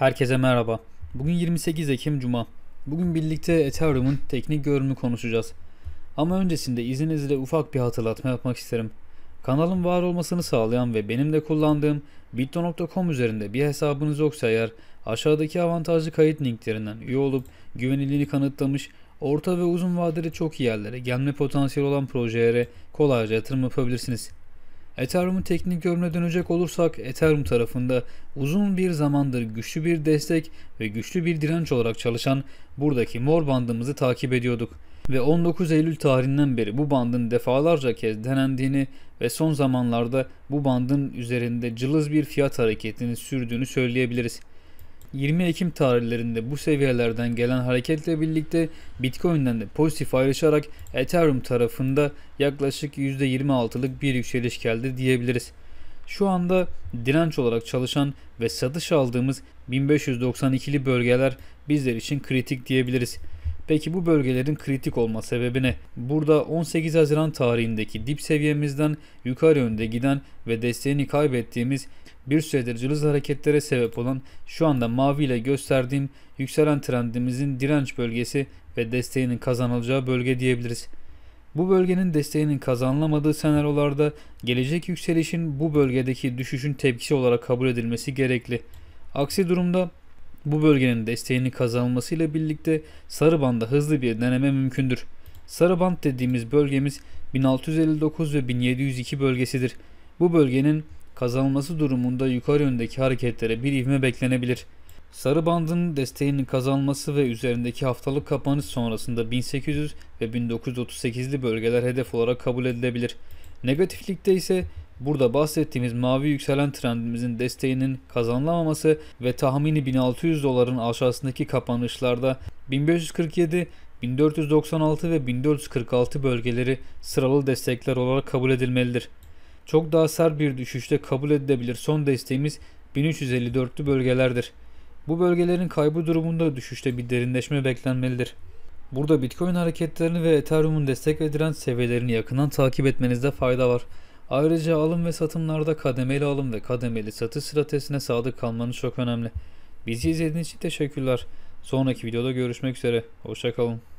Herkese merhaba. Bugün 28 Ekim Cuma. Bugün birlikte Ethereum'un teknik görünümü konuşacağız. Ama öncesinde izninizle ufak bir hatırlatma yapmak isterim. Kanalın var olmasını sağlayan ve benim de kullandığım bitto.com üzerinde bir hesabınız yoksa eğer aşağıdaki avantajlı kayıt linklerinden üye olup güvenilirliğini kanıtlamış orta ve uzun vadeli çok iyi yerlere gelme potansiyeli olan projelere kolayca yatırım yapabilirsiniz. Ethereum'un teknik görünüme dönecek olursak Ethereum tarafında uzun bir zamandır güçlü bir destek ve güçlü bir direnç olarak çalışan buradaki mor bandımızı takip ediyorduk ve 19 Eylül tarihinden beri bu bandın defalarca kez denendiğini ve son zamanlarda bu bandın üzerinde cılız bir fiyat hareketini sürdüğünü söyleyebiliriz. 20 Ekim tarihlerinde bu seviyelerden gelen hareketle birlikte Bitcoin'den de pozitif ayrışarak Ethereum tarafında yaklaşık %26'lık bir yükseliş geldi diyebiliriz. Şu anda direnç olarak çalışan ve satış aldığımız 1592'li bölgeler bizler için kritik diyebiliriz. Peki bu bölgelerin kritik olma sebebi ne? Burada 18 Haziran tarihindeki dip seviyemizden yukarı yönde giden ve desteğini kaybettiğimiz bir süredir cılız hareketlere sebep olan şu anda mavi ile gösterdiğim yükselen trendimizin direnç bölgesi ve desteğinin kazanılacağı bölge diyebiliriz. Bu bölgenin desteğinin kazanılamadığı senaryolarda gelecek yükselişin bu bölgedeki düşüşün tepkisi olarak kabul edilmesi gerekli. Aksi durumda bu bölgenin desteğini kazanılmasıyla birlikte sarı Sarıban'da hızlı bir deneme mümkündür. Sarı band dediğimiz bölgemiz 1659 ve 1702 bölgesidir. Bu bölgenin kazanılması durumunda yukarı yöndeki hareketlere bir ivme beklenebilir. Sarı bandın desteğinin kazanması ve üzerindeki haftalık kapanış sonrasında 1800 ve 1938'li bölgeler hedef olarak kabul edilebilir. Negatiflikte ise Burada bahsettiğimiz mavi yükselen trendimizin desteğinin kazanılamaması ve tahmini 1600 doların aşağısındaki kapanışlarda 1547 1496 ve 1446 bölgeleri sıralı destekler olarak kabul edilmelidir. Çok daha sert bir düşüşte kabul edilebilir son desteğimiz 1354'lü bölgelerdir. Bu bölgelerin kaybı durumunda düşüşte bir derinleşme beklenmelidir. Burada Bitcoin hareketlerini ve Ethereum'un destek edilen seviyelerini yakından takip etmenizde fayda var. Ayrıca alım ve satımlarda kademeli alım ve kademeli satış stratejisine sadık kalmanız çok önemli. Bizi izlediğiniz için teşekkürler. Sonraki videoda görüşmek üzere. Hoşçakalın.